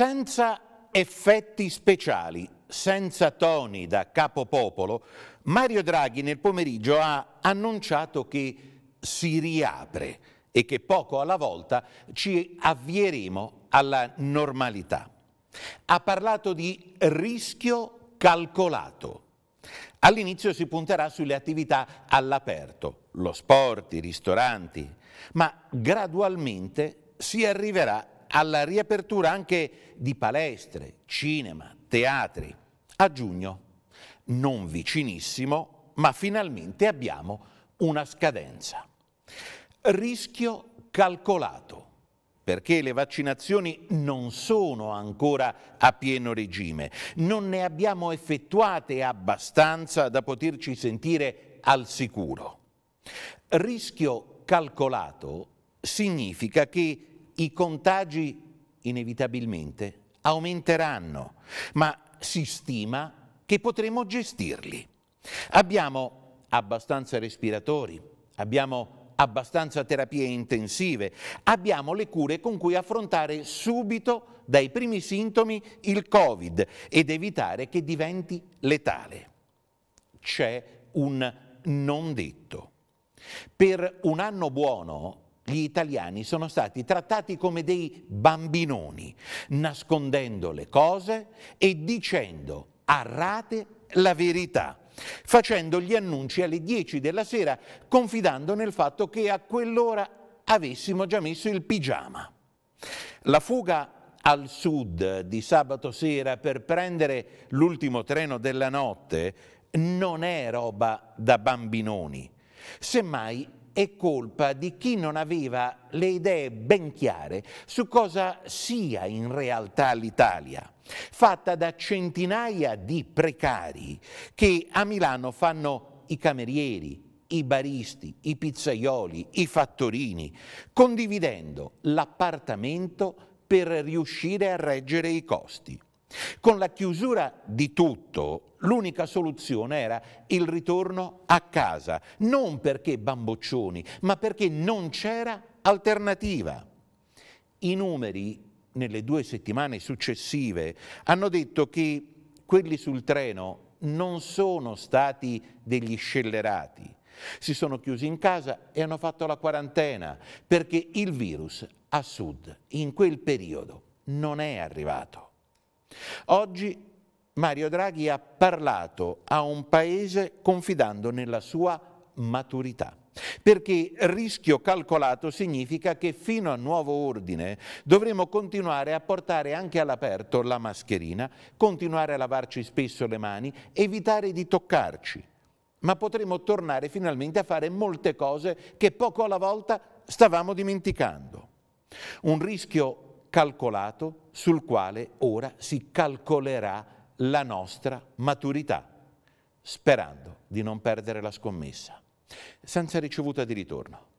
Senza effetti speciali, senza toni da capopopolo, Mario Draghi nel pomeriggio ha annunciato che si riapre e che poco alla volta ci avvieremo alla normalità. Ha parlato di rischio calcolato. All'inizio si punterà sulle attività all'aperto, lo sport, i ristoranti, ma gradualmente si arriverà alla riapertura anche di palestre, cinema, teatri. A giugno, non vicinissimo, ma finalmente abbiamo una scadenza. Rischio calcolato, perché le vaccinazioni non sono ancora a pieno regime, non ne abbiamo effettuate abbastanza da poterci sentire al sicuro. Rischio calcolato significa che i contagi inevitabilmente aumenteranno, ma si stima che potremo gestirli. Abbiamo abbastanza respiratori, abbiamo abbastanza terapie intensive, abbiamo le cure con cui affrontare subito dai primi sintomi il Covid ed evitare che diventi letale. C'è un non detto. Per un anno buono gli italiani sono stati trattati come dei bambinoni, nascondendo le cose e dicendo a rate la verità facendo gli annunci alle 10 della sera, confidando nel fatto che a quell'ora avessimo già messo il pigiama. La fuga al sud di sabato sera per prendere l'ultimo treno della notte non è roba da bambinoni. Semmai è colpa di chi non aveva le idee ben chiare su cosa sia in realtà l'Italia, fatta da centinaia di precari che a Milano fanno i camerieri, i baristi, i pizzaioli, i fattorini, condividendo l'appartamento per riuscire a reggere i costi. Con la chiusura di tutto, l'unica soluzione era il ritorno a casa, non perché bamboccioni, ma perché non c'era alternativa. I numeri nelle due settimane successive hanno detto che quelli sul treno non sono stati degli scellerati. Si sono chiusi in casa e hanno fatto la quarantena perché il virus a sud in quel periodo non è arrivato. Oggi Mario Draghi ha parlato a un paese confidando nella sua maturità. Perché rischio calcolato significa che fino a nuovo ordine dovremo continuare a portare anche all'aperto la mascherina, continuare a lavarci spesso le mani, evitare di toccarci. Ma potremo tornare finalmente a fare molte cose che poco alla volta stavamo dimenticando. Un rischio calcolato sul quale ora si calcolerà la nostra maturità, sperando di non perdere la scommessa, senza ricevuta di ritorno.